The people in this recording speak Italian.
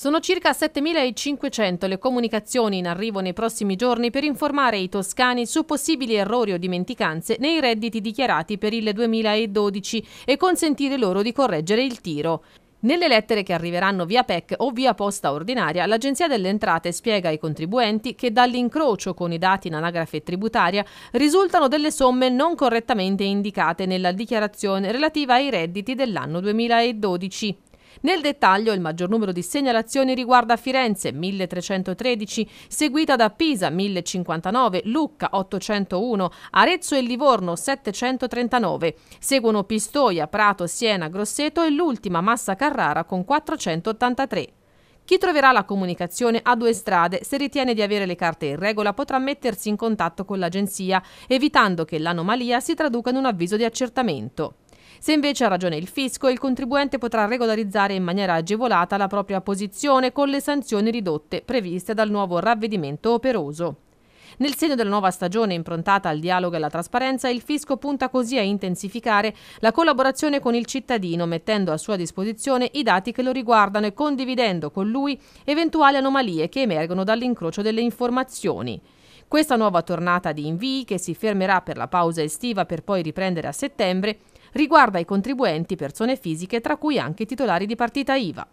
Sono circa 7.500 le comunicazioni in arrivo nei prossimi giorni per informare i toscani su possibili errori o dimenticanze nei redditi dichiarati per il 2012 e consentire loro di correggere il tiro. Nelle lettere che arriveranno via PEC o via posta ordinaria, l'Agenzia delle Entrate spiega ai contribuenti che dall'incrocio con i dati in anagrafe tributaria risultano delle somme non correttamente indicate nella dichiarazione relativa ai redditi dell'anno 2012. Nel dettaglio il maggior numero di segnalazioni riguarda Firenze 1313, seguita da Pisa 1059, Lucca 801, Arezzo e Livorno 739. Seguono Pistoia, Prato, Siena, Grosseto e l'ultima Massa Carrara con 483. Chi troverà la comunicazione a due strade, se ritiene di avere le carte in regola, potrà mettersi in contatto con l'agenzia, evitando che l'anomalia si traduca in un avviso di accertamento. Se invece ha ragione il fisco, il contribuente potrà regolarizzare in maniera agevolata la propria posizione con le sanzioni ridotte previste dal nuovo ravvedimento operoso. Nel segno della nuova stagione improntata al dialogo e alla trasparenza, il fisco punta così a intensificare la collaborazione con il cittadino, mettendo a sua disposizione i dati che lo riguardano e condividendo con lui eventuali anomalie che emergono dall'incrocio delle informazioni. Questa nuova tornata di invii, che si fermerà per la pausa estiva per poi riprendere a settembre, riguarda i contribuenti persone fisiche tra cui anche i titolari di partita IVA.